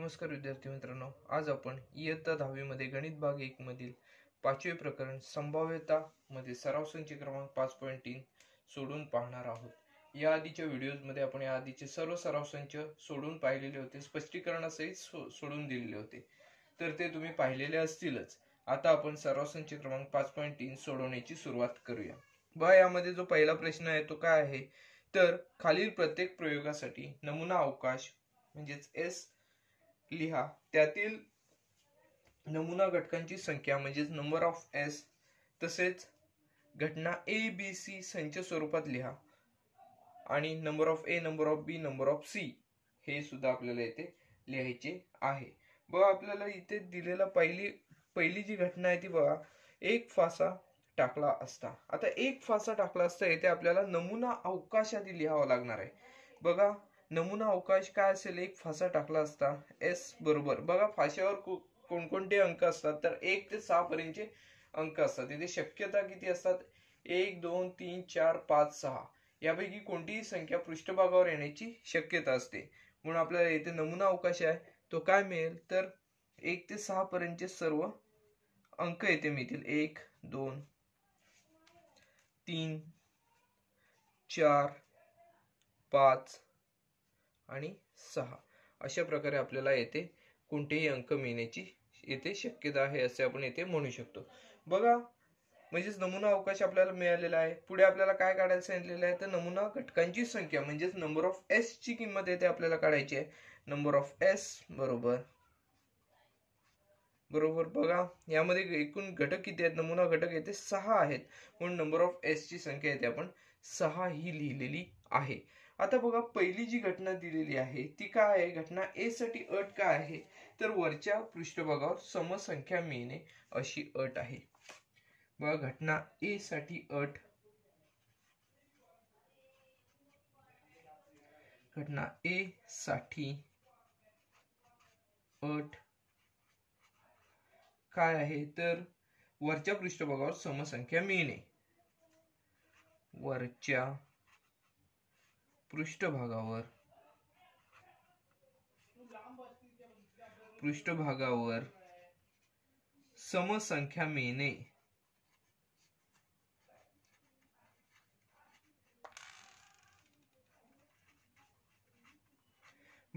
नमस्कार विद्यार्थी मित्रांनो आज आपण इयत्ता दहावीमध्ये गणित भाग मधील पाचवे प्रकरण संभाव्यता मध्ये सराव संच क्रमांक पाच पॉईंट तीन सोडून पाहणार आहोत या आधीच्या व्हिडिओजमध्ये आपण या आधीचे सर्व सराव संच सोडून पाहिलेले होते स्पष्टीकरणासहित सो सोडून दिलेले होते तर ते तुम्ही पाहिलेले असतीलच आता आपण सराव संच क्रमांक पाच पॉईंट तीन सोडवण्याची सुरुवात करूया ब यामध्ये जो पहिला प्रश्न आहे तो काय आहे तर खालील प्रत्येक प्रयोगासाठी नमुना अवकाश म्हणजेच एस लिहा त्यातील नमुना घटकांची संख्या म्हणजेच नंबर ऑफ एस तसेच घटना ए बी सी संच स्वरूपात लिहा आणि number of A number of B number of C हे सुद्धा आपल्याला येथे लिहायचे आहे बघा आपल्याला इथे दिलेला पहिली पहिली जी घटना आहे ती बघा एक फासा टाकला असता आता एक फासा टाकला असता येथे आपल्याला नमुना अवकाशात लिहावा लागणार आहे बघा नमुना अवकाश काय असेल एक फासा टाकला असता एस बरोबर बघा फाश्यावर कोणकोणते अंक असतात तर एक ते सहा पर्यंतचे अंक असतात इथे शक्यता किती असतात एक दोन तीन चार पाच सहा यापैकी कोणतीही संख्या पृष्ठभागावर येण्याची शक्यता असते म्हणून आपल्याला येथे नमुना अवकाश आहे तो काय मिळेल तर एक ते सहा पर्यंतचे सर्व अंक येथे मिळतील एक दोन तीन चार पाच आणि सहा अशा प्रकारे आपल्याला येथे कोणतेही अंक मिळण्याची येथे शक्यता आहे असे आपण येथे म्हणू शकतो बघा म्हणजेच नमुना अवकाश आपल्याला मिळालेला आहे पुढे आपल्याला काय काढायला सांगितलेलं आहे तर नमुना घटकांची संख्या म्हणजेच नंबर ऑफ एस ची किंमत येथे आपल्याला काढायची आहे नंबर ऑफ एस बरोबर बरोबर बघा यामध्ये एकूण घटक किती आहेत नमुना घटक येथे सहा आहेत म्हणून नंबर ऑफ एस ची संख्या येथे आपण सहा ही लिहिलेली आहे आता बघा पहिली जी घटना दिलेली आहे ती काय आहे घटना ए साठी अट काय आहे तर वरच्या पृष्ठभागावर समसंख्या मिळणे अशी अट आहे बघा घटना ए साठी अट घटना ए साठी अट काय आहे तर वरच्या पृष्ठभागावर समसंख्या मिळणे वरच्या पृष्ठभागावर पृष्ठभागावर समसंख्या मिळणे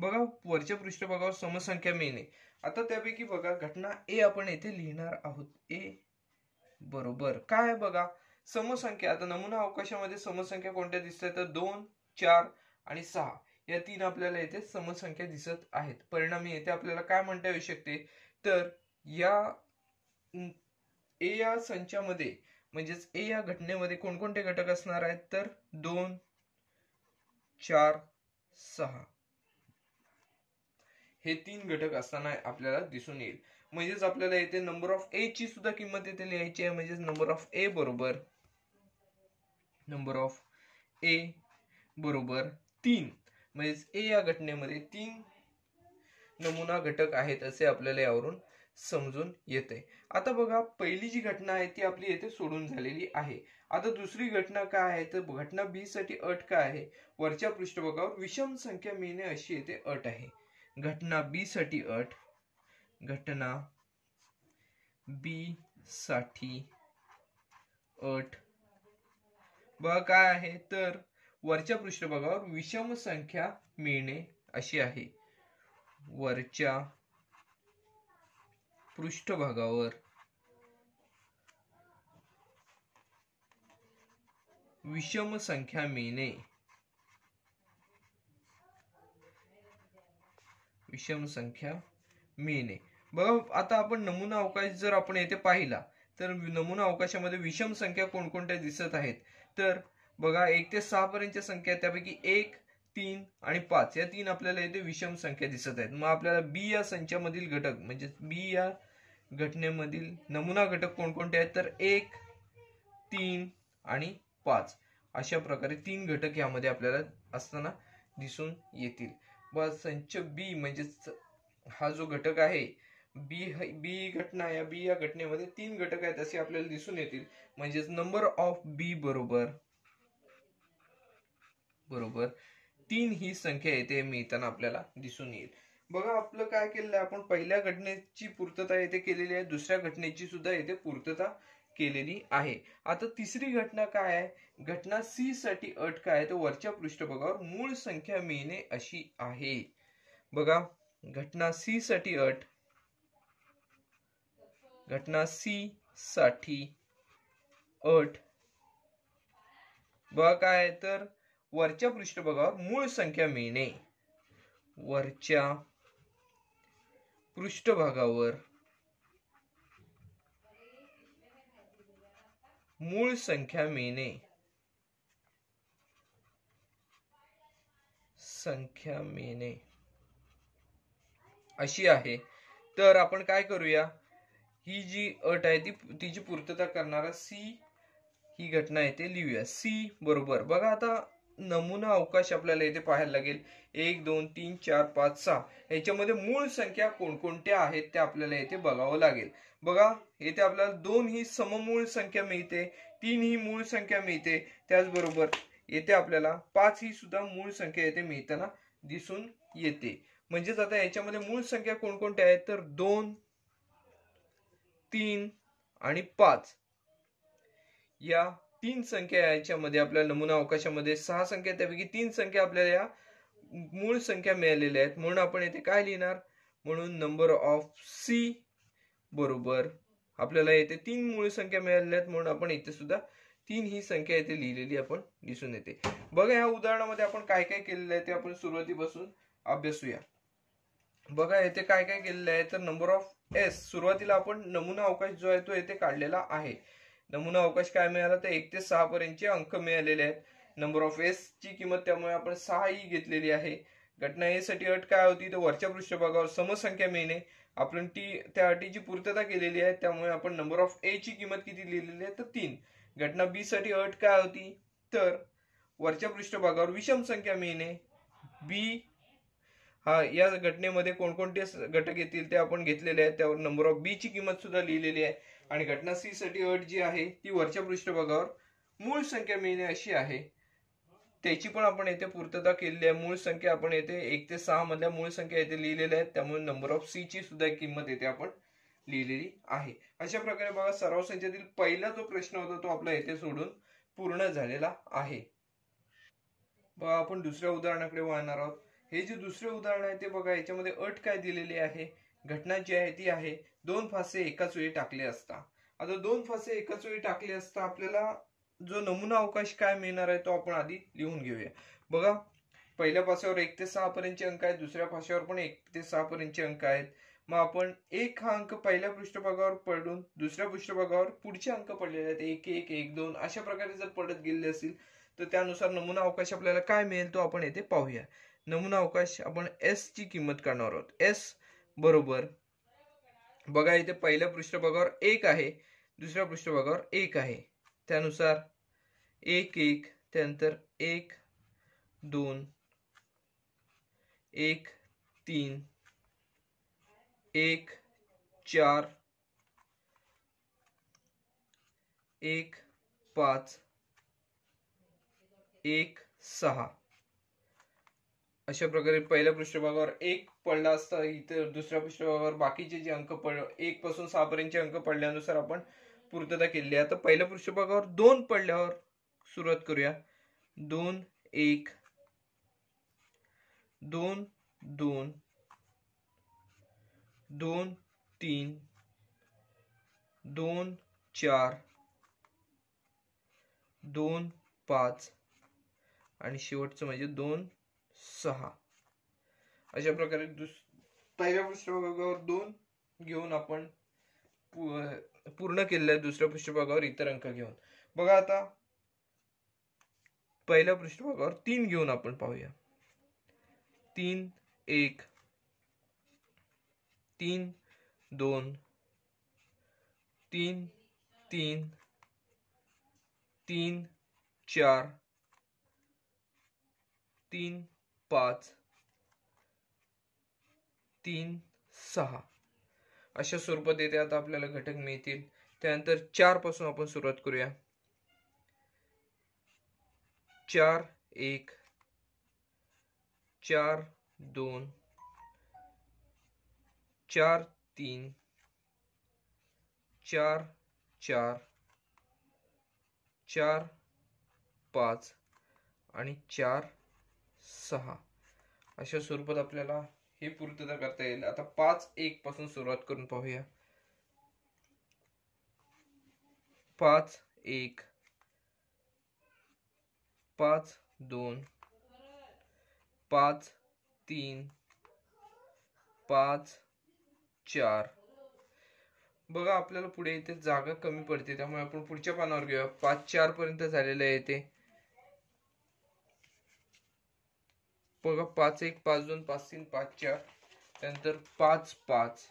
बघा वरच्या पृष्ठभागावर समसंख्या मिळणे आता त्यापैकी बघा घटना ए आपण येथे लिहिणार आहोत ए बरोबर काय बघा समसंख्या आता नमुना अवकाशामध्ये समसंख्या कोणत्या दिसतात तर दोन चार आणि सहा या तीन आपल्याला येथे समसंख्या दिसत आहेत परिणामी येथे आपल्याला काय म्हणता येऊ शकते तर या ए या संचामध्ये म्हणजेच ए या घटनेमध्ये कोणकोणते घटक असणार आहेत तर दोन चार सहा हे तीन घटक असताना आपल्याला दिसून येईल म्हणजेच आपल्याला येथे नंबर ऑफ ए ची सुद्धा किंमत येथे लिहायची आहे म्हणजेच नंबर ऑफ ए बरोबर नंबर ऑफ ए बरोबर तीन म्हणजेच ए या घटनेमध्ये तीन नमुना घटक आहेत असे आपल्याला यावरून समजून येते आता बघा पहिली जी घटना आहे ती आपली येथे सोडून झालेली आहे आता दुसरी घटना काय आहे तर घटना बी साठी अट काय आहे वरच्या पृष्ठभागावर विषम संख्या मिळणे अशी येथे अट आहे घटना बी साठी अट घटना बी साठी अट बघा काय आहे तर वरच्या पृष्ठभागावर विषम संख्या मिळणे अशी आहे वरच्या पृष्ठभागावर विषम संख्या मिळणे विषम संख्या मिळणे बघा आता आपण नमुना अवकाश जर आपण येथे पाहिला तर नमुना अवकाशामध्ये विषम संख्या कोणकोणत्या दिसत आहेत तर बघा एक ते सहा पर्यंतच्या संख्या त्यापैकी एक तीन आणि पाच या तीन आपल्याला येथे विषम संख्या दिसत आहेत मग आपल्याला बी या संचामधील घटक म्हणजे बी या घटनेमधील नमुना घटक कोणकोणते आहेत तर एक तीन आणि पाच अशा प्रकारे तीन घटक यामध्ये आपल्याला असताना दिसून येतील व संच बी म्हणजे हा जो घटक आहे बी बी घटना या बी या घटनेमध्ये तीन घटक आहेत असे आपल्याला दिसून येतील म्हणजेच नंबर ऑफ बी बरोबर बरोबर तीन ही संख्या येथे मिळताना आपल्याला दिसून येईल बघा आपलं काय केलेलं आपण पहिल्या घटनेची पूर्तता येथे केलेली आहे दुसऱ्या घटनेची सुद्धा येथे पूर्तता केलेली आहे आता तिसरी घटना काय आहे घटना सी साठी अट काय आहे तर वरच्या पृष्ठभागावर मूळ संख्या मिळणे अशी आहे बघा घटना सी साठी अट घटना सी साठी अट बघा काय तर वरच्या पृष्ठभागावर मूळ संख्या मिळणे वरच्या पृष्ठभागावर मूळ संख्या मिळणे संख्या मिळणे अशी आहे तर आपण काय करूया ही जी अट आहे ती तिची पूर्तता करणारा सी ही घटना आहे ते लिहूया सी बरोबर बघा आता नमुना अवकाश आपल्याला येथे पाहायला लागेल एक दोन तीन चार पाच सहा याच्यामध्ये मूळ संख्या कोणकोणत्या आहेत त्या आपल्याला येथे बघावं लागेल बघा येथे आपल्याला दोन ही सममूळ संख्या मिळते तीन ही मूळ संख्या मिळते त्याचबरोबर येथे आपल्याला पाच ही सुद्धा मूळ संख्या येथे मिळताना दिसून येते म्हणजेच आता याच्यामध्ये मूळ संख्या कोणकोणत्या आहेत तर दोन तीन आणि पाच या तीन संख्या याच्यामध्ये आपल्या नमुना अवकाशामध्ये सहा संख्या त्यापैकी तीन संख्या आपल्याला या मूळ संख्या मिळालेल्या आहेत म्हणून आपण येथे काय लिहिणार म्हणून नंबर ऑफ सी बरोबर आपल्याला येथे तीन मूळ संख्या मिळालेल्या आहेत म्हणून आपण इथे सुद्धा तीन ही संख्या येथे लिहिलेली आपण दिसून येते बघा या उदाहरणामध्ये आपण काय काय केलेलं आहे ते आपण सुरुवातीपासून अभ्यासूया बघा येथे काय काय केलेलं आहे तर नंबर ऑफ एस सुरुवातीला आपण नमुना अवकाश जो आहे तो येथे काढलेला आहे नमुना अवकाश काय मिळाला तर एक ते सहा पर्यंतचे अंक मिळालेले आहेत नंबर ऑफ एस ची किंमत त्यामुळे आपण सहा ही घेतलेली आहे घटना ए साठी अट काय होती तर वरच्या पृष्ठभागावर समसंख्या मिळणे आपण टी त्या अटीची पूर्तता केलेली आहे त्यामुळे आपण नंबर ऑफ ए ची किंमत किती लिहिलेली आहे तर तीन घटना बी साठी अट काय होती तर वरच्या पृष्ठभागावर विषम संख्या मिळणे बी हा या घटनेमध्ये कोणकोणते घटक येतील ते आपण घेतलेले आहेत त्यावर नंबर ऑफ बी ची किंमत सुद्धा लिहिलेली आहे आणि घटना सी साठी अट जी आहे ती वरच्या पृष्ठभागावर मूळ संख्या मिळणे अशी आहे त्याची पण आपण येथे पूर्तता केलेली आहे मूळ संख्या आपण येथे एक ते सहा मधल्या मूळ संख्या येथे लिहिलेल्या आहेत त्यामुळे नंबर ऑफ सी ची सुद्धा किंमत येथे आपण लिहिलेली आहे अशा प्रकारे बघा सराव संचातील पहिला जो प्रश्न होता तो आपला येथे सोडून पूर्ण झालेला आहे बघा आपण दुसऱ्या उदाहरणाकडे वाहणार आहोत हे जे दुसरे उदाहरण आहे ते बघा याच्यामध्ये अट काय दिलेली आहे घटना जी आहे ती आहे दोन फासे एकाच वेळी टाकले असता आता दोन फासे एकाच वेळी टाकले असता आपल्याला जो नमुना अवकाश काय मिळणार आहे तो आपण आधी लिहून घेऊया बघा पहिल्या फाश्यावर एक ते सहा पर्यंतचे अंक आहेत दुसऱ्या फासेवर पण एक ते सहा पर्यंतचे अंक आहेत मग आपण एक हा अंक पहिल्या पृष्ठभागावर पडून दुसऱ्या पृष्ठभागावर पुढचे अंक पडलेले आहेत एक एक एक दोन अशा प्रकारे जर पडत गेले असतील तर त्यानुसार नमुना अवकाश आपल्याला काय मिळेल तो आपण येथे पाहूया नमुना अवकाश आपण एस ची किंमत काढणार आहोत एस बरोबर बघा इथे पहिल्या पृष्ठभागावर एक आहे दुसऱ्या पृष्ठभागावर एक आहे त्यानुसार एक एक त्यानंतर एक दोन एक तीन एक चार एक पाच एक सहा अशा प्रकारे पहिल्या पृष्ठभागावर एक पडलं असतं इतर दुसऱ्या पृष्ठभागावर बाकीचे जे अंक पड एक पासून सहा पर्यंतचे अंक पडल्यानुसार आपण पूर्तता केली आता पहिल्या पृष्ठभागावर दोन पडल्यावर सुरुवात करूया दोन एक दोन दोन दोन तीन दोन चार दोन पाच आणि शेवटचं म्हणजे दोन सहा अशा प्रकारे दुस पहिल्या पृष्ठभागावर दोन घेऊन आपण पूर्ण केलेल्या दुसऱ्या पृष्ठभागावर इतर अंक घेऊन बघा आता पहिल्या पृष्ठभागावर तीन घेऊन आपण पाहूया तीन एक तीन दोन तीन तीन तीन चार तीन पाच तीन सहा अशा स्वरूपात येते आता आपल्याला घटक मिळतील त्यानंतर चार पासून आपण सुरुवात करूया चार एक चार दोन चार तीन चार चार चार पाच आणि चार सहा अशा स्वरूपात आपल्याला हे पूर्तता करता येईल आता पाच एक पासून सुरुवात करून पाहूया पाच एक पाच दोन पाच तीन पाच चार बघा आपल्याला पुढे इथे जागा कमी पडते त्यामुळे आपण पुढच्या पानावर घेऊया पाच पर्यंत झालेले आहे ते बघा पाच एक पाच दोन पाच तीन पाच चार त्यानंतर पाच पाच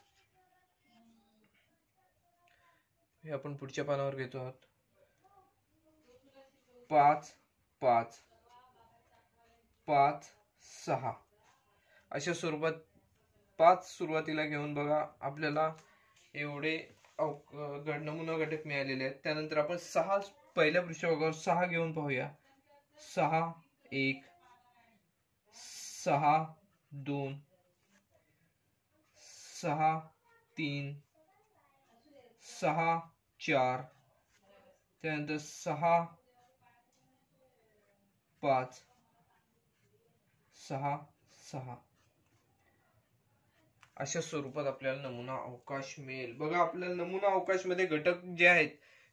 हे आपण पुढच्या पानावर घेतो आहोत पाच पाच पाच सहा अशा स्वरूपात पाच सुरुवातीला घेऊन बघा आपल्याला एवढे गड नमुना घटक मिळालेले आहेत त्यानंतर आपण सहा पहिल्या पृष्ठभागावर सहा घेऊन पाहूया सहा एक सहा दोन सहा तीन सहा चार त्यानंतर सहा पाच सहा सहा अशा स्वरूपात आपल्याला नमुना अवकाश मिळेल बघा आपल्याला नमुना अवकाशमध्ये घटक जे आहेत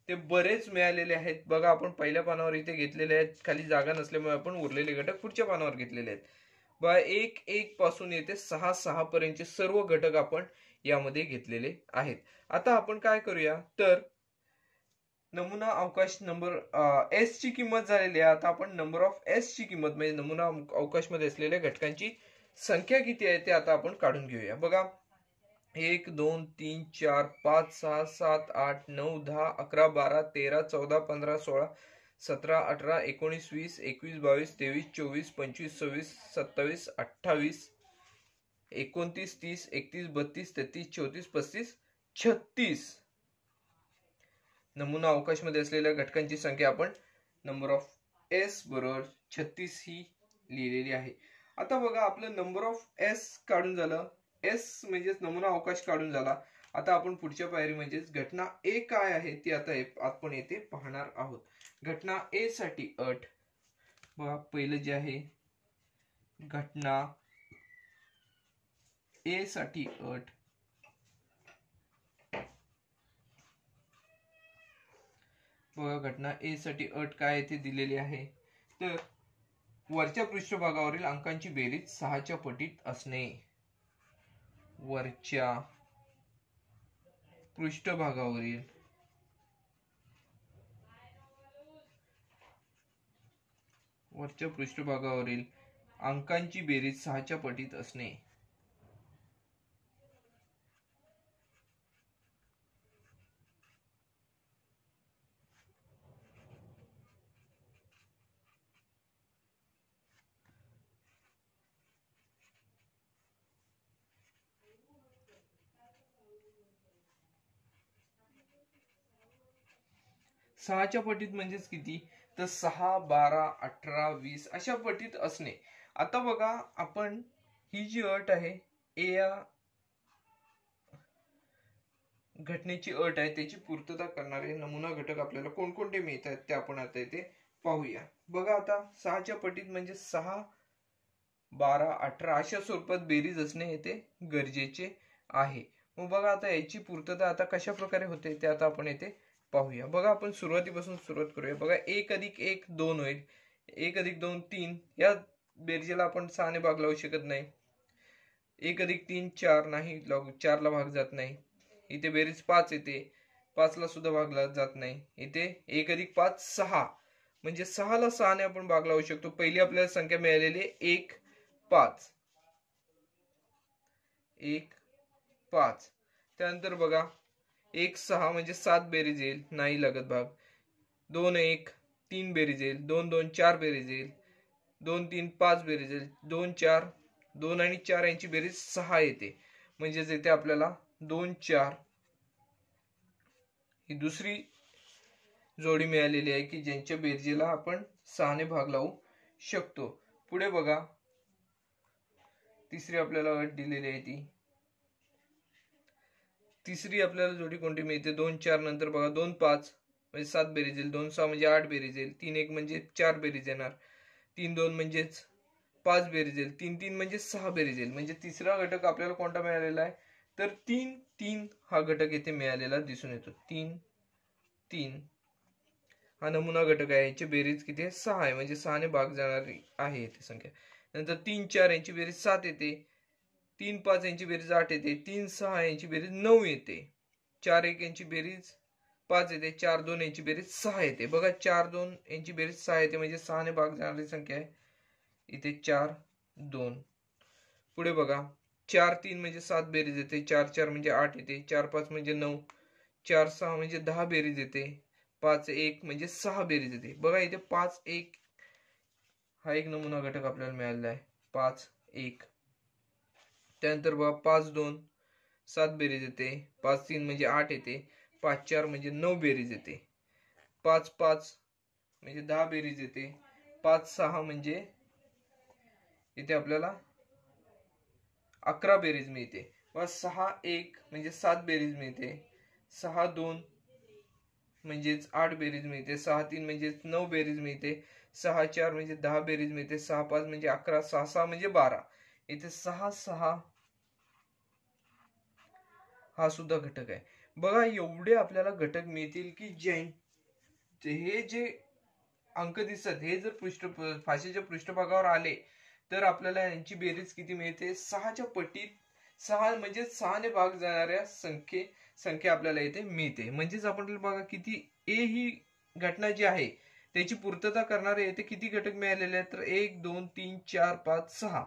ते बरेच मिळालेले आहेत बघा आपण पहिल्या पानावर इथे घेतलेले आहेत खाली जागा नसल्यामुळे आपण उरलेले घटक पुढच्या पानावर घेतलेले आहेत बा एक एक पासून येते सहा सहा पर्यंतचे सर्व घटक आपण यामध्ये घेतलेले आहेत आता आपण काय करूया तर नमुना अवकाश नंबर एस ची किंमत झालेली आहे आता आपण नंबर ऑफ एस ची किंमत म्हणजे नमुना अवकाश मध्ये असलेल्या घटकांची संख्या किती आहे ते आता आपण काढून घेऊया बघा एक दोन तीन चार पाच सहा सात आठ नऊ दहा अकरा बारा तेरा चौदा पंधरा सोळा सतरा अठरा एकोणीस वीस एकवीस बावीस तेवीस चोवीस पंचवीस सव्वीस सत्तावीस अठ्ठावीस एकोणतीस तीस एकतीस बत्तीस तेहतीस चौतीस पस्तीस छत्तीस नमुना अवकाशमध्ये असलेल्या घटकांची संख्या आपण नंबर ऑफ एस बरोबर छत्तीस ही लिहिलेली आहे आता बघा आपलं नंबर ऑफ एस काढून झालं एस म्हणजे नमुना अवकाश काढून झाला आता आपण पुढच्या पायरी म्हणजेच घटना ए काय आहे ती आता आपण येथे पाहणार आहोत घटना ए साठी अट बघा पहिलं जे आहे घटना ए साठी अट बघा घटना ए साठी अट काय ते दिलेली आहे तर वरच्या पृष्ठभागावरील अंकांची बेरीज सहाच्या पटीत असणे वरच्या पृष्ठभागावरील वरच्या पृष्ठभागावरील अंकांची बेरीज सहाच्या पटीत असणे सहाच्या पटीत म्हणजेच किती तर सहा बारा अठरा वीस अशा पटीत असणे आता बघा आपण ही जी अट आहे ए या घटनेची अट आहे त्याची पूर्तता करणारे नमुना घटक आपल्याला कोणकोणते मिळत आहेत ते आपण आता इथे पाहूया बघा आता सहाच्या पटीत म्हणजे सहा बारा अठरा अशा स्वरूपात बेरीज असणे येथे गरजेचे आहे मग बघा आता याची पूर्तता आता कशा प्रकारे होते ते आता आपण येथे पाहूया बघा आपण सुरुवातीपासून सुरुवात करूया बघा एक अधिक एक दोन होईल एक अधिक दोन तीन या बेरजेला आपण सहाने भाग लावू शकत नाही एक अधिक तीन चार नाही लागू चारला भाग जात नाही इथे बेरीज पाच येते पाचला सुद्धा भागला जात नाही इथे एक अधिक पाच सहा म्हणजे सहाला सहाने आपण भाग लावू शकतो पहिली आपल्याला संख्या मिळालेली आहे एक पाच एक पाच त्यानंतर बघा एक सहा म्हणजे सात बेरीज येईल नाही लागत भाग दोन एक तीन बेरीज येईल दोन दोन चार बेरीज येईल दोन तीन पाच बेरीज येईल दोन चार दोन आणि चार यांची बेरीज सहा येते म्हणजेच येते आपल्याला दोन चार ही दुसरी जोडी मिळालेली आहे की ज्यांच्या बेरजेला आपण सहाने भाग लावू शकतो पुढे बघा तिसरी आपल्याला अट दिलेली आहे ती तिसरी आपल्याला जोडी कोणती मिळते दोन चार नंतर बघा दोन पाच म्हणजे सात बेरीज येईल दोन सहा म्हणजे आठ बेरीज येईल तीन एक म्हणजे चार बेरीज येणार तीन दोन म्हणजेच पाच बेरीज येईल तीन तीन म्हणजे सहा बेरीज येईल म्हणजे तिसरा घटक आपल्याला कोणता मिळालेला आहे तर तीन तीन हा घटक येथे मिळालेला दिसून येतो तीन तीन हा नमुना घटक आहे याची बेरीज किती आहे सहा आहे म्हणजे सहाने भाग जाणारी आहे येथे संख्या नंतर तीन चार यांची बेरीज सात येते तीन पाच यांची बेरीज आठ येते तीन सहा यांची बेरीज नऊ येते चार एक यांची बेरीज पाच येते चार दोन यांची बेरीज सहा येते बघा चार दोन यांची बेरीज सहा येते म्हणजे ने भाग जाणारी संख्या आहे इथे चार दोन पुढे बघा चार तीन म्हणजे सात बेरीज येते चार चार म्हणजे आठ येते चार पाच म्हणजे नऊ चार सहा म्हणजे दहा बेरीज येते पाच एक म्हणजे सहा बेरीज येते बघा इथे पाच एक हा एक नमुना घटक आपल्याला मिळालेला आहे पाच एक त्यानंतर बघा पाच दोन सात बेरीज येते पाच तीन म्हणजे आठ येते पाच चार म्हणजे नऊ बेरीज येते पाच पाच म्हणजे दहा बेरीज येते पाच सहा म्हणजे इथे आपल्याला अकरा बेरीज मिळते व सहा एक म्हणजे सात बेरीज मिळते सहा दोन म्हणजेच आठ बेरीज मिळते सहा तीन म्हणजेच नऊ बेरीज मिळते सहा चार म्हणजे दहा बेरीज मिळते सहा पाच म्हणजे अकरा सहा सहा म्हणजे बारा इथे सहा सहा हा सुद्धा घटक आहे बघा एवढे आपल्याला घटक मिळतील की जैन हे जे अंक दिसत हे जर पृष्ठ फाशीच्या पृष्ठभागावर आले तर आपल्याला यांची बेरीज किती मिळते सहाच्या पटीत सहा म्हणजे सहाने भाग जाणाऱ्या संख्ये संख्या आपल्याला इथे मिळते म्हणजेच आपण बघा किती ए ही घटना जी आहे त्याची पूर्तता करणारे येथे किती घटक मिळालेले आहेत तर एक दोन तीन चार पाच सहा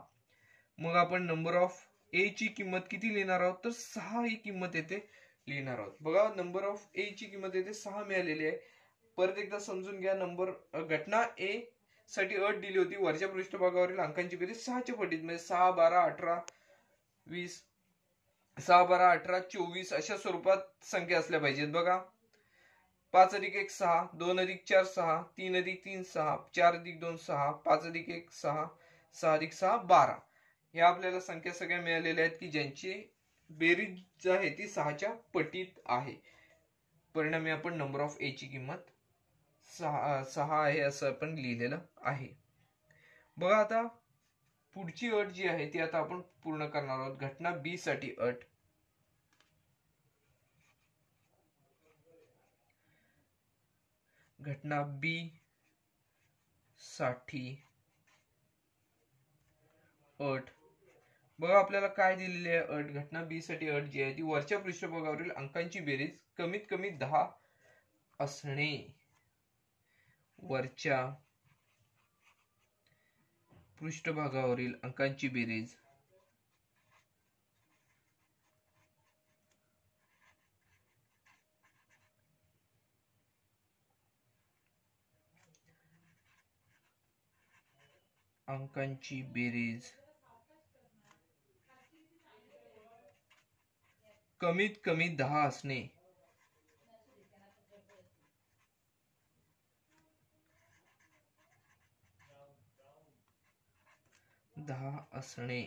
मग आपण नंबर ऑफ ए ची किंमत किती लिहिणार आहोत तर सहा ही किंमत येते लिहिणार आहोत बघा नंबर ऑफ ए ची किंमत येते सहा मिळालेली आहे परत एकदा समजून घ्या नंबर घटना ए साठी अट दिली होती वरच्या पृष्ठभागावरील अंकांची बेरीज सहाच्या पटीत म्हणजे सहा बारा अठरा वीस सहा बारा अठरा चोवीस अशा स्वरूपात संख्या असल्या पाहिजेत बघा पाच अधिक एक सहा दोन अधिक चार सहा तीन अधिक तीन सहा चार अधिक दोन सहा पाच अधिक एक सहा सहा अधिक सहा बारा या आपल्याला संख्या सगळ्या मिळालेल्या आहेत की ज्यांची बेरीज जी आहे ती सहाच्या पटीत आहे परिणामी आपण नंबर ऑफ ए ची किंमत सहा सहा आहे असं आपण लिहिलेलं आहे बघा आता पुढची अट जी आहे ती आता आपण पूर्ण करणार आहोत घटना बी साठी अट घटना बी साठी अट बघा आपल्याला काय दिलेली आहे अट घटना बी साठी अट जी आहे ती वरच्या पृष्ठभागावरील अंकांची बेरीज कमीत कमी दहा असणे वरच्या पृष्ठभागावरील अंकांची बेरीज अंकांची बेरीज कमीत कमी दहा असणे दहा असणे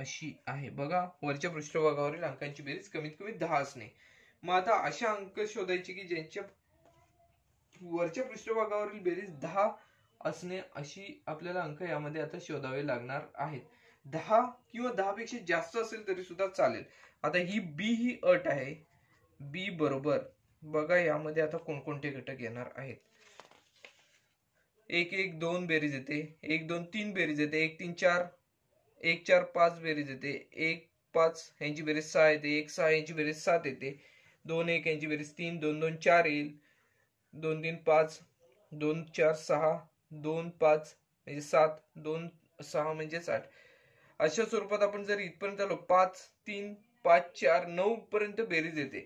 अशी आहे बघा वरच्या पृष्ठभागावरील अंकांची बेरीज कमीत कमी दहा असणे मग आता अशा अंक शोधायचे की ज्यांच्या वरच्या पृष्ठभागावरील बेरीज दहा असणे अशी आपल्याला अंक यामध्ये आता शोधावे लागणार आहेत दहा किंवा पेक्षा जास्त असेल तरी सुद्धा चालेल आता ही बी ही अट आहे बी बरोबर बघा यामध्ये आता कोणकोणते घटक येणार आहेत एक एक दोन बेरीज येते एक दोन तीन बेरीज येते एक तीन चार एक चार पाच बेरीज येते एक पाच यांची बेरीज सहा येते एक सहा यांची बेरीज सात येते दोन एक यांची बेरीज तीन दोन दोन चार येईल दोन तीन पाच दोन चार सहा दोन पाच म्हणजे सात दोन सहा म्हणजे आठ अशा स्वरूपात आपण जर इथपर्यंत आलो पाच तीन पाच चार नऊ पर्यंत बेरीज येते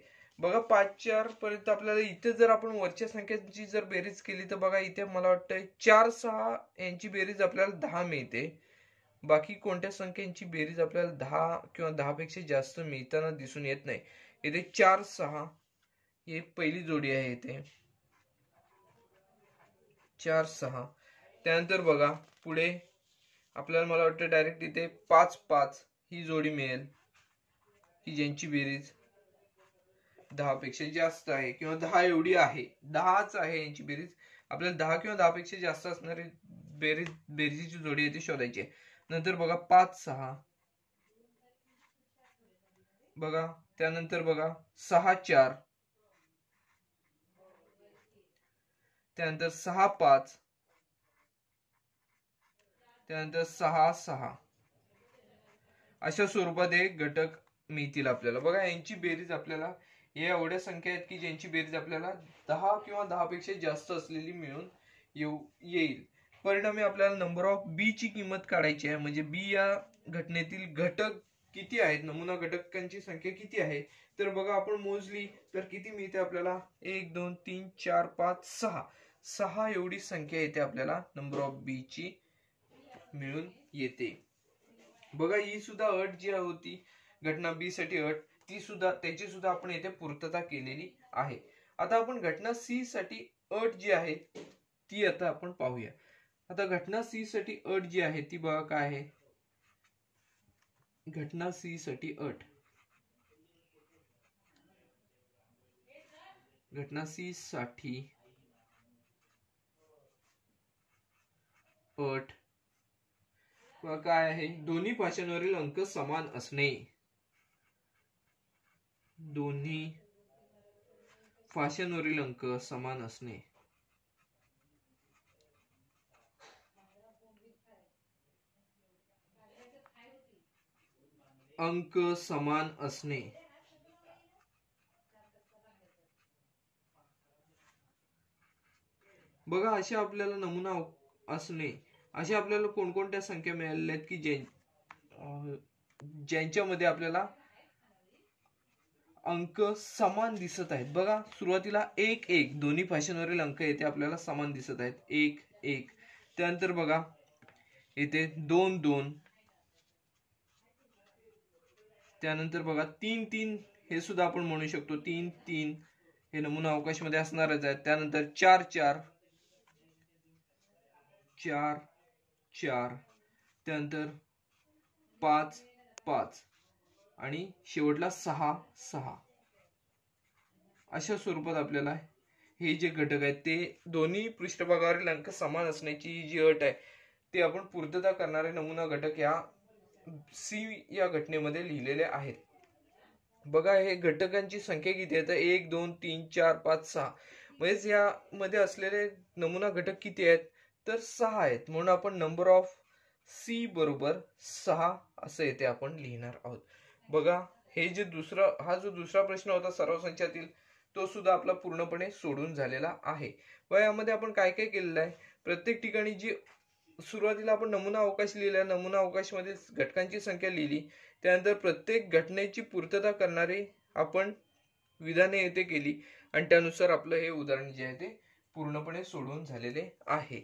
बघा पाच चार पर्यंत आपल्याला इथे जर आपण वरच्या संख्येची जर बेरीज केली तर बघा इथे मला वाटतं चार सहा यांची बेरीज आपल्याला दहा मिळते बाकी कोणत्या संख्यांची बेरीज आपल्याला दहा किंवा दहापेक्षा जास्त मिळताना दिसून येत नाही इथे चार सहा ही पहिली जोडी आहे इथे चार सहा त्यानंतर बघा पुढे आपल्याला मला वाटतं डायरेक्ट इथे पाच पाच ही जोडी मिळेल की ज्यांची बेरीज दहापेक्षा जास्त आहे किंवा दहा एवढी आहे दहाच आहे यांची बेरीज आपल्याला दहा किंवा दहापेक्षा जास्त असणारी बेरीज बेरीजची जोडी आहे ती शोधायची आहे नंतर बघा पाच सहा बघा त्यानंतर बघा सहा चार त्यानंतर सहा पाच त्यानंतर सहा सहा अशा स्वरूपात एक घटक मिळतील आपल्याला बघा यांची बेरीज आपल्याला हे एवढ्या संख्या आहेत की ज्यांची बेरीज आपल्याला दहा किंवा दहापेक्षा जास्त असलेली मिळून येऊ येईल परिणामी आपल्याला नंबर ऑफ बी ची किंमत काढायची आहे म्हणजे बी या घटनेतील घटक किती आहेत नमुना घटकांची संख्या किती आहे तर बघा आपण मोजली तर किती मिळते आपल्याला एक दोन तीन चार पाच सहा सहा एवढी संख्या येते आपल्याला नंबर ऑफ बी ची मिळून येते बघा ही सुद्धा अट जी होती घटना बी साठी अट ती सुद्धा त्याची सुद्धा आपण येथे पूर्तता केलेली आहे आता आपण घटना सी साठी अट जी आहे ती आता आपण पाहूया आता घटना सी साठी अट जी आहे ती बघा काय आहे घटना सी साठी अट घटना सी साठी अट काय आहे दोन्ही भाषांवरील अंक समान असणे दोन्ही भाषांवरील अंक समान असणे अंक समान असणे बघा असे आपल्याला नमुना असणे असे आपल्याला कोणकोणत्या संख्या मिळालेल्या आहेत की ज्यां ज्यांच्यामध्ये आपल्याला अंक समान दिसत आहेत बघा सुरुवातीला एक एक दोन्ही फॅशनवरील अंक येथे आपल्याला समान दिसत आहेत एक एक त्यानंतर बघा येथे दोन दोन त्यानंतर बघा तीन तीन हे सुद्धा आपण म्हणू शकतो तीन तीन हे नमुना अवकाशमध्ये असणारच आहेत त्यानंतर चार चार चार चार त्यानंतर पाच पाच आणि शेवटला सहा सहा अशा स्वरूपात आपल्याला हे जे घटक आहेत ते दोन्ही पृष्ठभागावरील अंक समान असण्याची जी अट आहे ते आपण पूर्तता करणारे नमुना घटक या सी या घटनेमध्ये लिहिलेले आहेत बघा हे घटकांची संख्या किती आहे तर एक दोन तीन चार पाच सहा म्हणजेच यामध्ये असलेले नमुना घटक किती आहेत तर सहा आहेत म्हणून आपण नंबर ऑफ सी बरोबर सहा असं येथे आपण लिहिणार आहोत बघा हे जे दुसरा हा जो दुसरा प्रश्न होता सर्व संचातील तो सुद्धा आपला पूर्णपणे सोडून झालेला आहे व यामध्ये आपण काय काय केलेलं आहे प्रत्येक ठिकाणी जी सुरुवातीला आपण नमुना अवकाश लिहिला नमुना अवकाशमध्ये घटकांची संख्या लिहिली त्यानंतर प्रत्येक घटनेची पूर्तता करणारे आपण विधाने येथे केली आणि त्यानुसार आपलं हे उदाहरण जे आहे ते पूर्णपणे सोडून झालेले आहे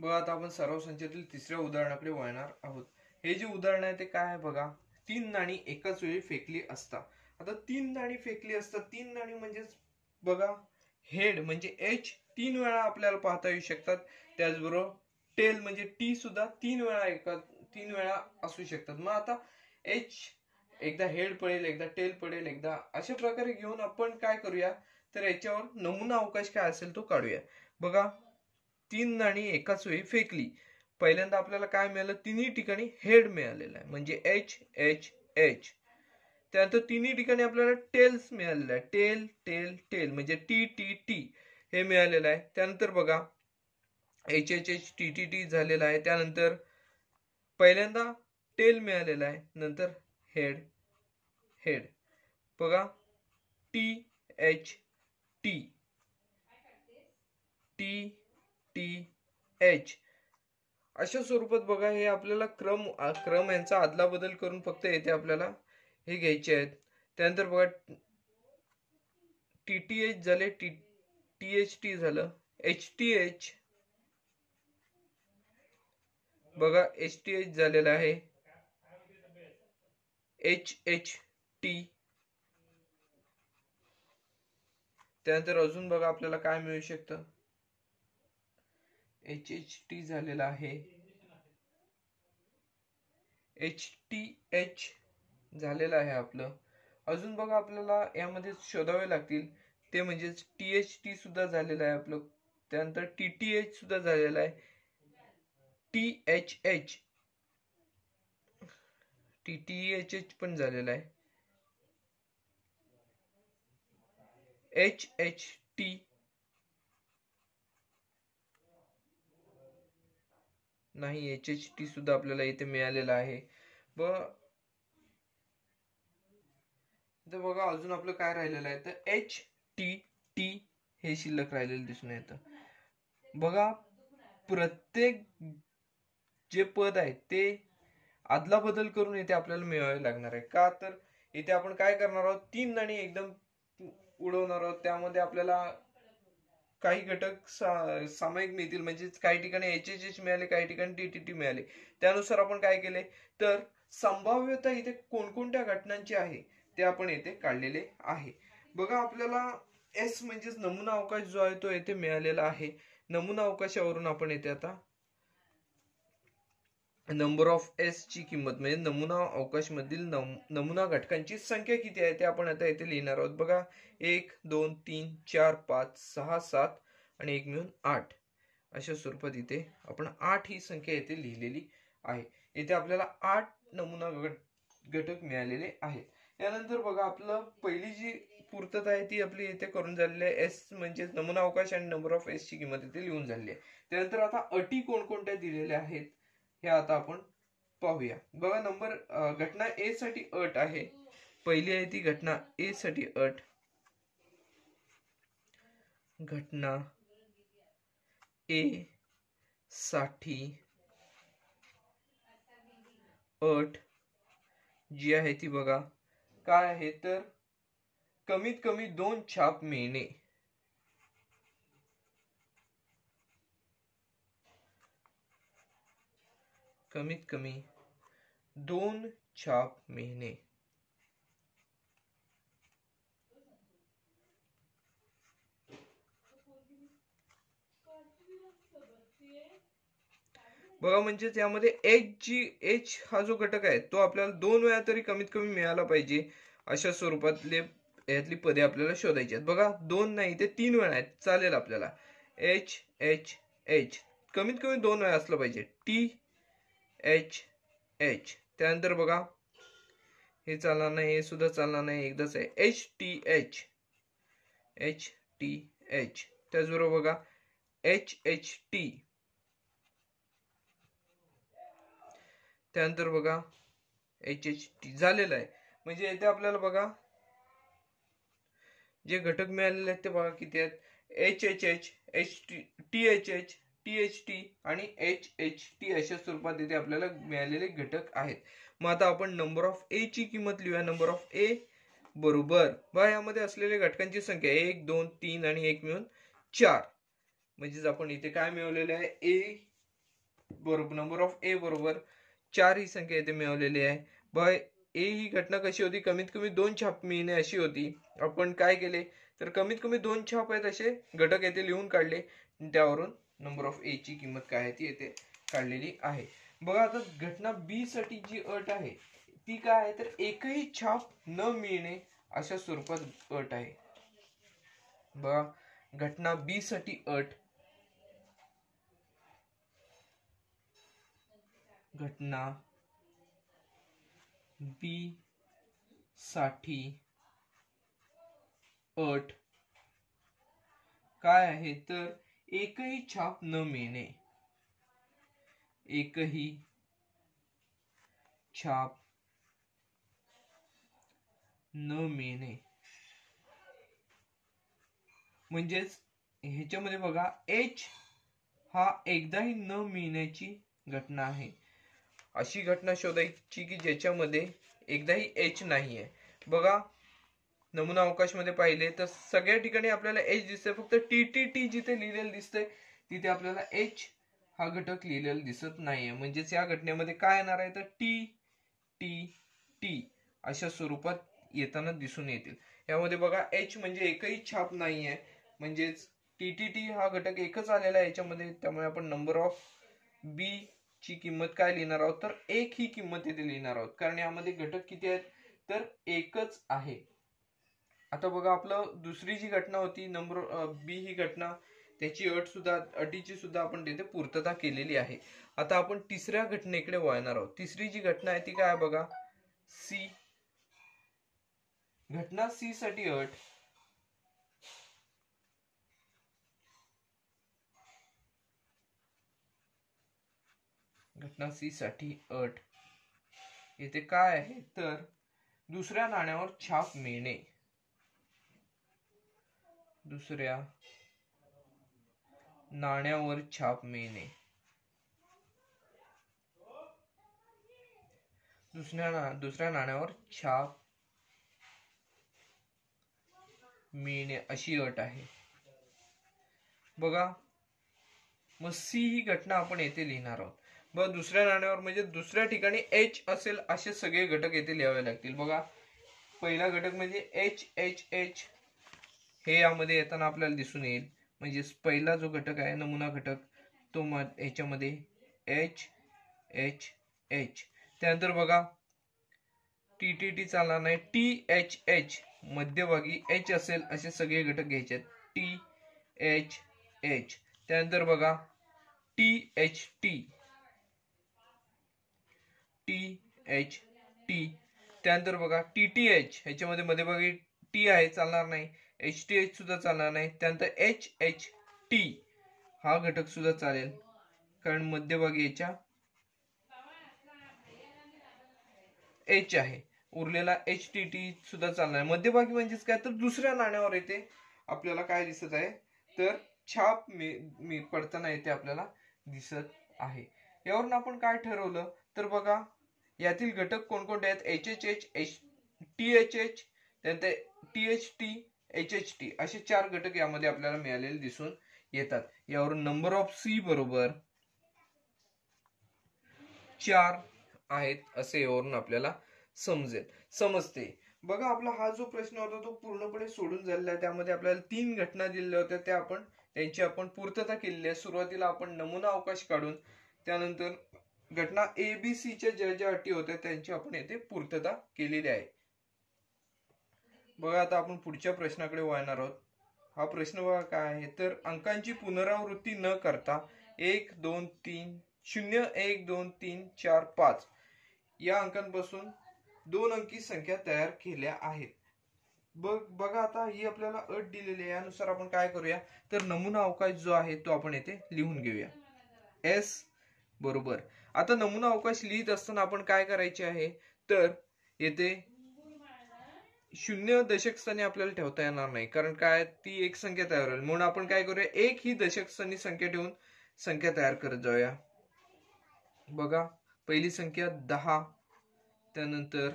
बघा आता आपण सराव संचातील तिसऱ्या उदाहरणाकडे वळणार आहोत हे जे उदाहरण आहे ते काय आहे बघा तीन नाणी एकाच वेळी फेकली असता आता तीन नाणी फेकली असता तीन नाणी म्हणजेच बघा हेड म्हणजे एच तीन वेळा आपल्याला पाहता येऊ शकतात त्याचबरोबर टेल म्हणजे टी सुद्धा तीन वेळा एका तीन वेळा असू शकतात मग आता एच एकदा हेड पडेल एकदा टेल पडेल एकदा अशा प्रकारे घेऊन आपण काय करूया तर याच्यावर नमुना अवकाश काय असेल तो काढूया बघा तीन नाणी एकाच वेळी फेकली पहिल्यांदा आपल्याला काय मिळालं तिन्ही ठिकाणी हेड मिळालेला आहे म्हणजे एच एच एच त्यानंतर तिन्ही ठिकाणी आपल्याला टेल्स मिळालेलं आहे टेल टेल टेल म्हणजे टी टी टी हे मिळालेलं आहे त्यानंतर बघा H H H T T T झालेला आहे त्यानंतर पहिल्यांदा टेल मिळालेला आहे नंतर हेड हेड बघा T H T T T H अशा स्वरूपात बघा हे आपल्याला क्रम क्रम यांचा आदला बदल करून फक्त येथे आपल्याला हे घ्यायचे आहेत त्यानंतर बघा टी टी एच झाले टी टी एच टी झालं एच टी एच बघा एच टी एच झालेला आहे एच एच टी त्यानंतर अजून बघा आपल्याला काय मिळू शकतं एच एच टी झालेला आहे एच टी एच झालेलं आहे आपलं अजून बघा आपल्याला यामध्ये शोधावे लागतील ते म्हणजेच टी एच टी सुद्धा झालेलं आहे आपलं त्यानंतर टी टी एच सुद्धा झालेलं आहे T H H T T H H पण झालेला आहे एच एच टी नाही एच एच टी सुद्धा आपल्याला इथे मिळालेला आहे व बघा अजून आपलं काय राहिलेलं आहे तर एच टी टी हे शिल्लक राहिलेलं दिसून येतं बघा प्रत्येक जे पद आहे ते बदल करून इथे आपल्याला मिळावे लागणार आहे का तर इथे आपण काय करणार आहोत तीन नाणी एकदम उडवणार आहोत त्यामध्ये आपल्याला काही घटक सा सामायिक मिळतील म्हणजे काही ठिकाणी एच एच एच मिळाले काही ठिकाणी टी टी टी मिळाले त्यानुसार आपण काय केले तर संभाव्यता इथे कोणकोणत्या घटनांची आहे ते आपण येथे काढलेले आहे बघा आपल्याला एस म्हणजेच नमुना अवकाश जो आहे तो येथे मिळालेला आहे नमुना अवकाशावरून आपण येथे आता नंबर ऑफ एस ची किंमत म्हणजे नमुना अवकाशमधील नम नमुना घटकांची संख्या किती आहे ते आपण आता येथे लिहिणार आहोत बघा एक दोन तीन चार पाच सहा सात आणि एक मिळून आठ अशा स्वरूपात इथे आपण आठ ही संख्या येथे लिहिलेली आहे इथे आपल्याला आठ नमुना घट घटक मिळालेले आहेत यानंतर बघा आपलं पहिली जी पूर्तता आहे ती आपली येथे करून झालेली आहे एस म्हणजेच नमुना अवकाश आणि नंबर ऑफ एसची किंमत इथे लिहून झालेली आहे त्यानंतर आता अटी कोणकोणत्या दिलेल्या आहेत हे आता आपण पाहूया बघा नंबर घटना ए साठी अट आहे पहिली आहे ती घटना ए साठी अट घटना ए साठी अट जी आहे ती बघा काय आहे तर कमीत कमी दोन छाप मिळणे कमीत कमी दोन छाप महिने बघा म्हणजेच यामध्ये एच जी एच हा जो घटक आहे तो आपल्याला दोन वेळा तरी कमीत कमी मिळाला पाहिजे अशा स्वरूपातले यातली पदे आपल्याला शोधायची आहेत बघा दोन नाही ते तीन वेळा आहेत चालेल आपल्याला एच एच एच कमीत कमी दोन वेळा असलं पाहिजे टी एच एच त्यानंतर बघा हे चालणार नाही हे सुद्धा चालणार नाही एकदाच आहे H T H H T H त्याचबरोबर बघा एच एच टी त्यानंतर बघा एच एच टी झालेलं आहे म्हणजे येथे आपल्याला बघा जे घटक मिळालेले आहेत ते बघा किती आहेत H H H H T T H H T H T आणि एच एच टी अशा स्वरूपात इथे आपल्याला मिळालेले घटक आहेत मग आता आपण नंबर ऑफ ए ची किंमत लिहूया नंबर ऑफ ए बरोबर बा यामध्ये असलेल्या घटकांची संख्या एक दोन तीन आणि एक मिळून चार म्हणजेच आपण इथे काय मिळवलेले आहे ए बरोबर नंबर ऑफ ए बरोबर चार ही संख्या इथे मिळवलेली आहे बाय ए ही घटना कशी होती कमीत कमी दोन छाप मिळणे अशी होती आपण काय केले तर कमीत कमी दोन छाप आहेत असे घटक येथे लिहून काढले त्यावरून नंबर ऑफ ए ची किंमत काय आहे ती येथे काढलेली आहे बघा आता घटना बी साठी जी अट आहे ती काय आहे तर एकही छाप न मिळणे अशा स्वरूपात अट आहे बघा घटना बी साठी अट घटना बी साठी अट काय आहे तर एकही छाप न मिळणे एकही छाप न मिळणे म्हणजेच ह्याच्यामध्ये बघा एच हा एकदाही न मिळण्याची घटना आहे अशी घटना शोधायची की ज्याच्यामध्ये एकदाही एच नाही आहे बघा नमुना मध्ये पाहिले तर सगळ्या ठिकाणी आपल्याला एच दिसतंय फक्त टी टी टी जिथे लिहिलेलं दिसतंय तिथे आपल्याला एच हा घटक लिहिलेला दिसत नाहीये म्हणजेच या घटनेमध्ये काय येणार आहे तर टी टी टी अशा स्वरूपात येताना दिसून येतील यामध्ये बघा एच म्हणजे एकही छाप नाही आहे म्हणजेच टी टी टी हा घटक एकच आलेला आहे याच्यामध्ये त्यामुळे आपण नंबर ऑफ बी ची किंमत काय लिहिणार आहोत तर एक ही किंमत येथे लिहिणार आहोत कारण यामध्ये घटक किती आहेत तर एकच आहे आता बघा आपलं दुसरी जी घटना होती नंबर बी ही घटना त्याची अट सुद्धा अटीची सुद्धा आपण तिथे पूर्तता केलेली आहे आता आपण तिसऱ्या घटनेकडे वळणार आहोत तिसरी जी घटना आहे ती काय बघा सी घटना सी साठी अट घटना सी साठी अट येथे काय आहे तर दुसऱ्या नाण्यावर छाप मिळणे दुसऱ्या नाण्यावर छाप मिळणे दुसऱ्या दुसऱ्या नाण्यावर छाप मिळणे अशी अट आहे बघा मस्सी ही घटना आपण येथे लिहिणार आहोत बघा दुसऱ्या नाण्यावर म्हणजे दुसऱ्या ठिकाणी एच असेल असे सगळे घटक येथे लिहावे लागतील बघा पहिला घटक म्हणजे एच एच एच हे यामध्ये येताना आपल्याला दिसून येईल म्हणजेच पहिला जो घटक आहे नमुना घटक तो म ह्याच्यामध्ये एच एच एच त्यानंतर बघा टी टी टी चालणार नाही टी एच एच मध्यभागी एच असेल असे सगळे घटक घ्यायचे आहेत टी एच एच त्यानंतर बघा T H T T H T त्यानंतर बघा टी टी एच ह्याच्यामध्ये मध्यभागी टी आहे चालणार नाही एच टी एच सुद्धा चालणार नाही त्यानंतर एच एच टी हा घटक सुद्धा चालेल कारण मध्यभागी याच्या एच आहे उरलेला एच टी टी सुद्धा चालणार मध्यभागी म्हणजेच काय तर दुसऱ्या नाण्यावर येते आपल्याला काय दिसत आहे तर छाप मी पडताना येते आपल्याला दिसत आहे यावरून आपण काय ठरवलं तर बघा यातील घटक कोणकोणते आहेत H H H H T H H त्यानंतर T H T H H T असे चार घटक यामध्ये आपल्याला मिळालेले दिसून येतात यावरून नंबर ऑफ सी बरोबर चार आहेत असे यावरून आपल्याला समजेल समजते बघा आपला हा जो प्रश्न होता तो पूर्णपणे सोडून झालेला आहे त्यामध्ये आपल्याला तीन घटना दिलेल्या होत्या त्या आपण त्यांची आपण पूर्तता केलेली आहे सुरुवातीला आपण नमुना अवकाश काढून त्यानंतर घटना ए बी सीच्या ज्या ज्या अटी होत्या त्यांची आपण येथे पूर्तता केलेली आहे बघा आता आपण पुढच्या प्रश्नाकडे वळणार आहोत हा प्रश्न बघा काय आहे तर अंकांची पुनरावृत्ती न करता एक दोन तीन शून्य एक दोन तीन चार पाच या अंकांपासून दोन अंकी संख्या तयार केल्या आहेत बघ बघा आता ही आपल्याला अट दिलेली आहे यानुसार आपण काय करूया तर नमुना अवकाश जो आहे तो आपण येथे लिहून घेऊया एस बरोबर आता नमुना अवकाश लिहित असताना आपण काय करायचे आहे तर येथे शून्य दशक स्थानी आपल्याला ठेवता येणार नाही कारण काय ती एक संख्या तयार होईल म्हणून आपण काय करूया एक ही दशक स्थानी संख्या ठेवून संख्या तयार करत जाऊया बघा पहिली संख्या दहा त्यानंतर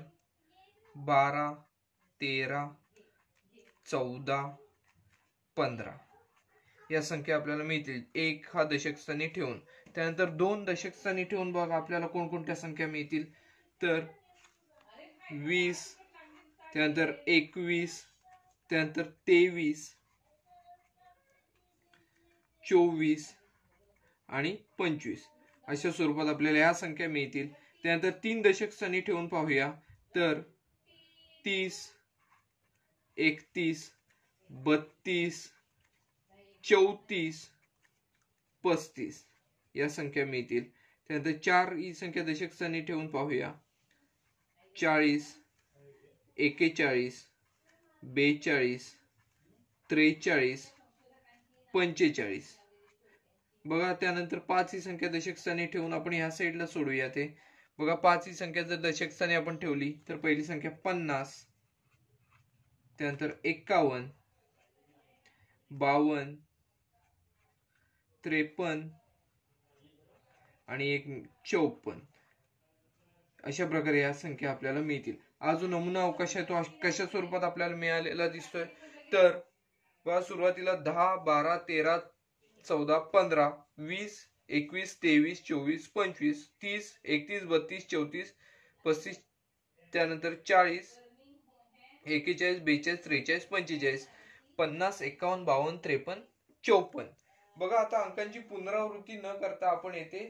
बारा तेरा चौदा पंधरा या संख्या आपल्याला मिळतील एक हा दशकस्थानी ठेवून त्यानंतर दोन दशकस्थानी ठेवून बघा आपल्याला कोणकोणत्या संख्या मिळतील तर वीस त्यानंतर एकवीस त्यानंतर तेवीस चोवीस आणि पंचवीस अशा स्वरूपात आपल्याला या संख्या मिळतील त्यानंतर तीन दशक स्थानी ठेवून पाहूया तर तीस एकतीस बत्तीस चौतीस पस्तीस या संख्या मिळतील त्यानंतर चार ही संख्या दशक स्थानी ठेवून पाहूया चाळीस एकेचाळीस बेचाळीस त्रेचाळीस पंचेचाळीस बघा त्यानंतर पाच ही संख्या दशकस्थानी ठेवून आपण ह्या साईडला सोडूया ते बघा पाच ही संख्या जर दशकस्थानी आपण ठेवली तर पहिली संख्या पन्नास त्यानंतर एक्कावन्न बावन्न त्रेपन्न आणि एक चौपन्न अशा प्रकारे या संख्या आपल्याला मिळतील अजून नमुना अवकाश आहे तो कशा स्वरूपात आपल्याला मिळालेला दिसतोय तर सुरुवातीला दहा बारा तेरा चौदा पंधरा वीस एकवीस तेवीस चोवीस पंचवीस तीस एकतीस बत्तीस चौतीस पस्तीस त्यानंतर चाळीस एकेचाळीस बेचाळीस त्रेचाळीस पंचेचाळीस पन्नास एकावन्न बावन्न त्रेपन्न चौपन्न बघा आता अंकांची पुनरावृत्ती न करता आपण येथे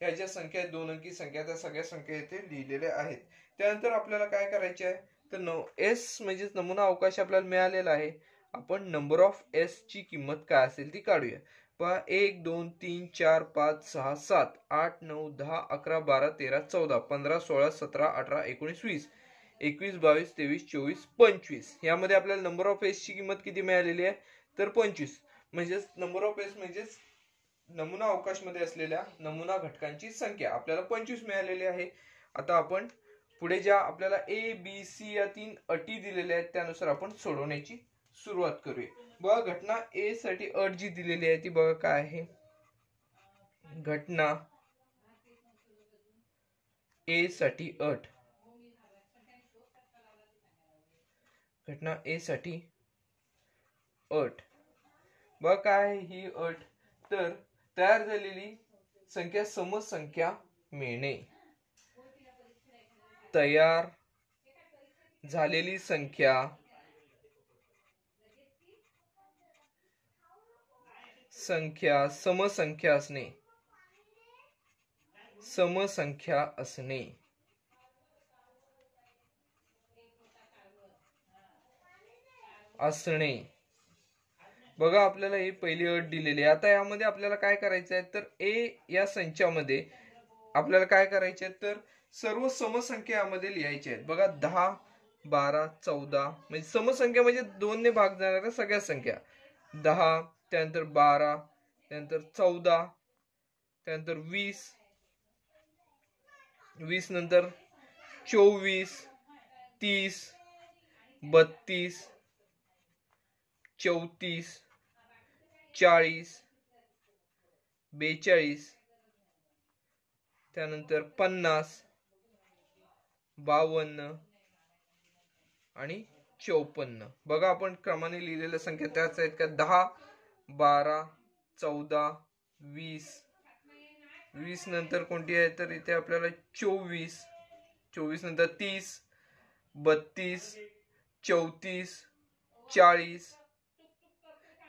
ह्या ज्या संख्या दोन अंकी संख्या त्या सगळ्या संख्या येथे लिहिलेल्या आहेत त्यानंतर आपल्याला काय करायचे आहे तर न एस म्हणजेच नमुना अवकाश आपल्याला मिळालेला आहे आपण नंबर ऑफ एस ची किंमत काय असेल ती काढूया पहा एक दोन तीन चार पाच सहा सात आठ नऊ दहा अकरा बारा तेरा चौदा पंधरा सोळा सतरा अठरा एकोणीस वीस एकवीस बावीस तेवीस चोवीस पंचवीस यामध्ये आपल्याला नंबर ऑफ ची किंमत किती मिळालेली आहे तर पंचवीस म्हणजेच नंबर ऑफ एस म्हणजेच नमुना अवकाशमध्ये असलेल्या नमुना घटकांची संख्या आपल्याला पंचवीस मिळालेली आहे आता आपण पुढे ज्या आपल्याला ए बी सी या तीन अटी दिलेल्या आहेत त्यानुसार आपण सोडवण्याची सुरुवात करूया बघा घटना ए साठी अट जी दिलेली आहे ती बघा काय आहे घटना ए साठी अट घटना ए साठी अट बघ काय आहे ही अट तर तयार झालेली संख्या संख्या मिळणे तयार झालेली संख्या संख्या समसंख्या असणे समसंख्या असणे असणे बघा आपल्याला ही पहिली अट दिलेली आहे आता यामध्ये आपल्याला काय करायचं आहे तर ए या संचामध्ये आपल्याला काय करायचे तर सर्व समसंख्या यामध्ये आहेत बघा दहा बारा चौदा म्हणजे समसंख्या म्हणजे दोनने भाग देणाऱ्या सगळ्या संख्या दहा त्यानंतर बारा त्यानंतर चौदा त्यानंतर वीस वीस नंतर चोवीस तीस बत्तीस चौतीस चाळीस बेचाळीस त्यानंतर पन्नास बावन्न आणि चौपन्न बघा आपण क्रमाने लिहिलेल्या संख्या त्याच आहेत का दहा बारा चौदा वीस वीस नंतर कोणती आहे तर इथे आपल्याला चोवीस चोवीस नंतर तीस बत्तीस चौतीस चाळीस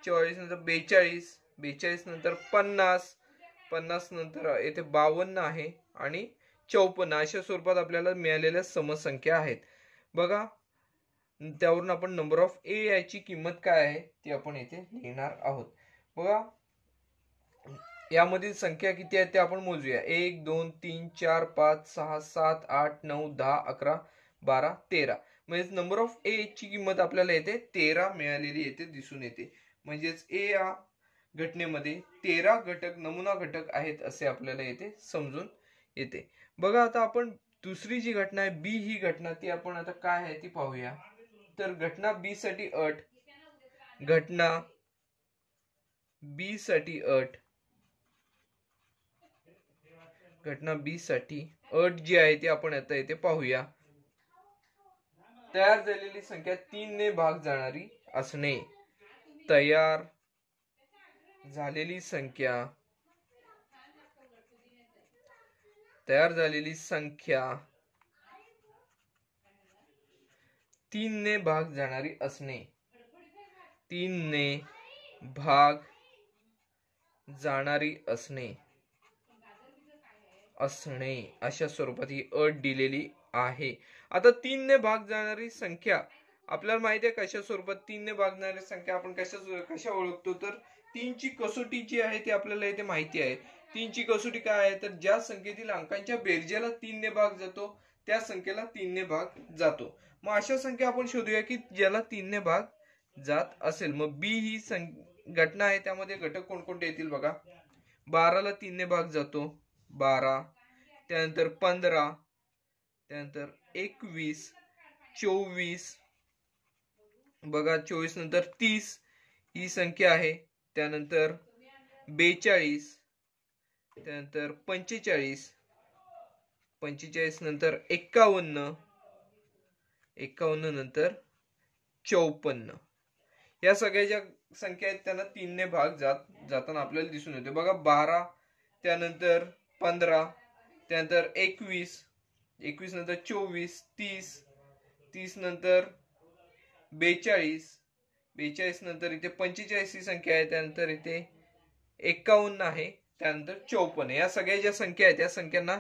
चाळीस नंतर बेचाळीस बेचाळीस नंतर पन्नास पन्नास नंतर येथे बावन्न आहे आणि चौपन्न अशा स्वरूपात आपल्याला मिळालेल्या समसंख्या आहेत बघा त्यावरून आपण नंबर ऑफ ए याची किंमत काय आहे ती आपण येथे लिहिणार आहोत बघा यामधील संख्या किती आहे ते आपण मोजूया एक दोन तीन चार पाच सहा सात आठ नऊ दहा अकरा बारा तेरा म्हणजेच नंबर ऑफ ए ची किंमत आपल्याला येते तेरा मिळालेली येथे दिसून येते म्हणजेच ए या घटनेमध्ये तेरा घटक नमुना घटक आहेत असे आपल्याला येथे समजून येते बघा आता आपण दुसरी जी घटना आहे बी ही घटना ती आपण आता काय आहे ती पाहूया तर घटना बी साठी अट घटना बी साठी अट घटना बी साठी अट जी आहे ती आपण आता येथे पाहूया तयार झालेली संख्या तीन ने भाग जाणारी असणे तयार झालेली संख्या तयार झालेली संख्या तीन ने भाग जाणारी असणे ने भाग जाणारी असणे असणे अशा स्वरूपात ही अट दिलेली आहे आता तीन ने भाग जाणारी संख्या आपल्याला माहिती आहे कशा स्वरूपात भाग जाणारी संख्या आपण कशा कशा ओळखतो तर तीनची कसोटी जी आहे ती आपल्याला इथे माहिती आहे तीनची कसोटी काय आहे तर ज्या संख्येतील अंकांच्या बेरजेला तीनने भाग जातो त्या संख्येला तीनने भाग जातो मग अशा संख्या आपण शोधूया की ज्याला तीनने भाग जात असेल मग बी ही घटना आहे त्यामध्ये घटक कोणकोणते येतील बघा बाराला तीनने भाग जातो बारा त्यानंतर पंधरा त्यानंतर एकवीस चोवीस बघा चोवीस नंतर तीस ही संख्या आहे त्यानंतर बेचाळीस त्यानंतर पंचेचाळीस पंचेचाळीस नंतर एक्कावन्न एक्कावन्न नंतर चौपन्न या सगळ्या ज्या संख्या आहेत त्यांना तीनने भाग जात जाताना आपल्याला दिसून येते बघा बारा त्यानंतर पंधरा त्यानंतर एकवीस एकवीस नंतर चोवीस तीस तीस नंतर बेचाळीस बेचाळीस नंतर इथे पंचेचाळीस ही संख्या आहे त्यानंतर इथे एक्कावन्न आहे त्यानंतर चौपन्न या सगळ्या ज्या संख्या आहेत त्या संख्यांना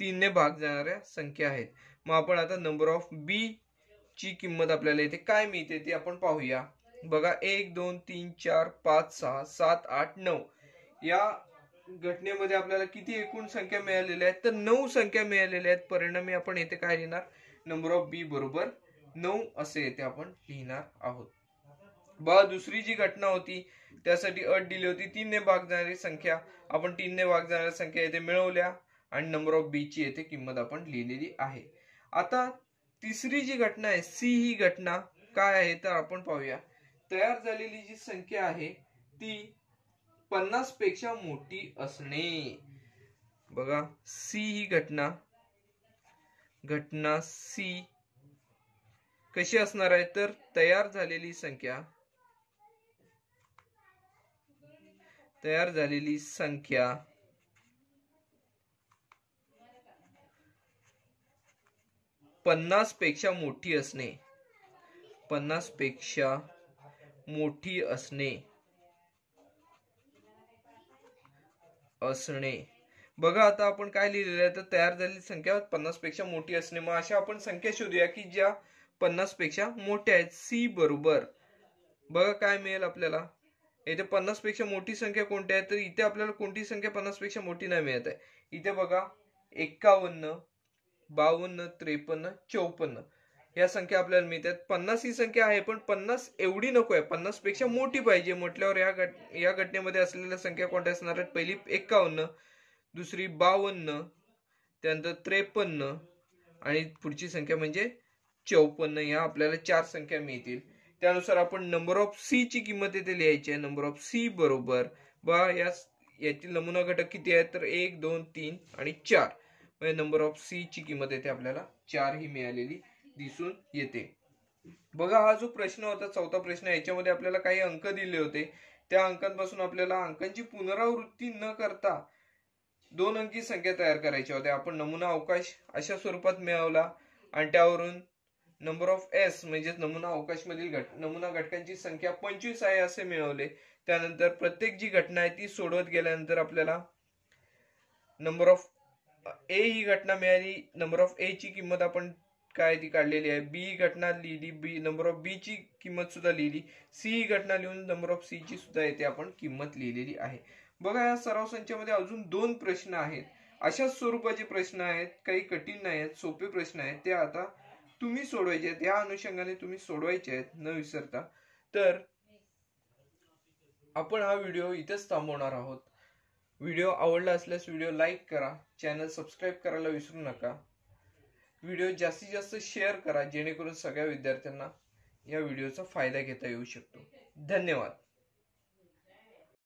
तीनने भाग जाणाऱ्या संख्या आहेत मग आपण आता नंबर ऑफ बी ची किंमत आपल्याला इथे काय मिळते ती आपण पाहूया बघा एक दोन तीन चार पाच सहा सात आठ नऊ या घटनेमध्ये आपल्याला किती एकूण संख्या मिळालेल्या आहेत तर नऊ संख्या मिळालेल्या आहेत परिणामी आपण येथे काय लिहिणार नंबर ऑफ बी बरोबर नऊ असे येथे आपण लिहिणार आहोत बा दुसरी जी घटना होती त्यासाठी अट दिली होती तीनने भाग जाणारी संख्या आपण तीनने भाग जाणाऱ्या संख्या येथे मिळवल्या आणि नंबर ऑफ बी ची येथे किंमत आपण लिहिलेली आहे आता तिसरी जी घटना आहे सी ही घटना काय आहे तर आपण पाहूया तयार झालेली जी संख्या आहे ती पन्नास पेक्षा मोठी असणे बघा सी ही घटना घटना सी कशी असणार आहे तर तयार झालेली संख्या तयार झालेली संख्या पन्नास पेक्षा मोठी असणे पन्नास पेक्षा मोठी असणे असणे बघा आता आपण काय लिहिलेलं आहे तर तयार झालेली संख्या पन्नास पेक्षा मोठी असणे मग अशा आपण संख्या शोधूया की ज्या पन्नास पेक्षा मोठ्या आहेत सी बरोबर बघा काय मिळेल आपल्याला इथे पन्नास पेक्षा मोठी संख्या कोणती आहे तर इथे आपल्याला कोणती संख्या पन्नास पेक्षा मोठी नाही मिळत आहे इथे बघा एकावन्न बावन्न त्रेपन्न चौपन्न या संख्या आपल्याला आहेत पन्नास ही संख्या आहे पण पन्नास एवढी नको आहे पन्नास पेक्षा मोठी पाहिजे म्हटल्यावर या घट या घटनेमध्ये असलेल्या संख्या कोणत्या असणार आहेत पहिली एकावन्न दुसरी बावन्न त्यानंतर त्रेपन्न आणि पुढची संख्या म्हणजे चौपन्न या आपल्याला चार संख्या मिळतील त्यानुसार आपण नंबर ऑफ सी ची किंमत येथे लिहायची आहे नंबर ऑफ सी बरोबर बा या यातील नमुना घटक किती आहेत तर एक दोन तीन आणि चार म्हणजे नंबर ऑफ सी ची किंमत येथे आपल्याला चार ही मिळालेली दिसून येते बघा हा जो प्रश्न होता चौथा प्रश्न याच्यामध्ये आपल्याला काही अंक दिले होते त्या अंकांपासून आपल्याला अंकांची पुनरावृत्ती न करता दोन अंकी संख्या तयार करायच्या होत्या आपण नमुना अवकाश अशा स्वरूपात मिळवला आणि त्यावरून नंबर ऑफ एस म्हणजेच नमुना अवकाशमधील घट नमुना घटकांची संख्या पंचवीस आहे असे मिळवले त्यानंतर प्रत्येक जी घटना आहे ती सोडवत गेल्यानंतर आपल्याला नंबर ऑफ ए ही घटना मिळाली नंबर ऑफ ए ची किंमत आपण काय ती काढलेली आहे बी ही घटना लिहिली बी नंबर ऑफ बी ची किंमत सुद्धा लिहिली सी ही घटना लिहून नंबर ऑफ सी ची सुद्धा येते आपण किंमत लिहिलेली आहे बघा या सराव संचामध्ये अजून दोन प्रश्न आहेत अशाच स्वरूपाचे प्रश्न आहेत काही कठीण नाही आहेत सोपे प्रश्न आहेत ते आता तुम्ही सोडवायचे आहेत या अनुषंगाने तुम्ही सोडवायचे आहेत न विसरता तर आपण हा व्हिडिओ इथेच थांबवणार आहोत व्हिडिओ आवडला असल्यास व्हिडिओ लाईक करा चॅनल सबस्क्राईब करायला विसरू नका व्हिडिओ जास्तीत जास्त शेअर करा जेणेकरून सगळ्या विद्यार्थ्यांना या व्हिडिओचा फायदा घेता येऊ शकतो धन्यवाद